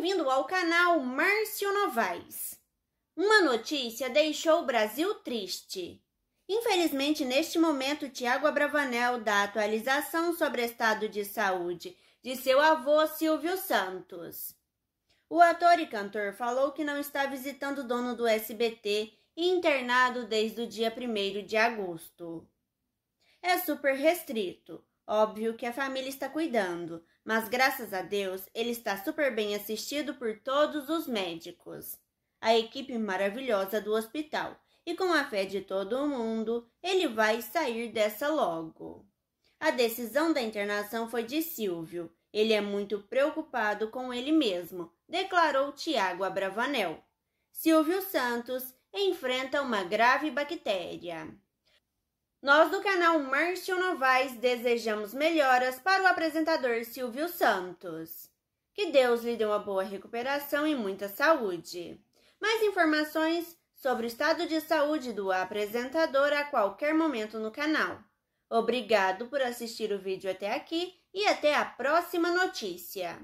Bem-vindo ao canal Márcio Novaes. Uma notícia deixou o Brasil triste. Infelizmente, neste momento, Tiago Abravanel dá atualização sobre o estado de saúde de seu avô Silvio Santos. O ator e cantor falou que não está visitando o dono do SBT e internado desde o dia 1 de agosto. É super restrito, Óbvio que a família está cuidando, mas graças a Deus ele está super bem assistido por todos os médicos. A equipe maravilhosa do hospital, e com a fé de todo mundo, ele vai sair dessa logo. A decisão da internação foi de Silvio. Ele é muito preocupado com ele mesmo, declarou Tiago Abravanel. Silvio Santos enfrenta uma grave bactéria. Nós do canal Márcio Novaes desejamos melhoras para o apresentador Silvio Santos. Que Deus lhe dê uma boa recuperação e muita saúde. Mais informações sobre o estado de saúde do apresentador a qualquer momento no canal. Obrigado por assistir o vídeo até aqui e até a próxima notícia.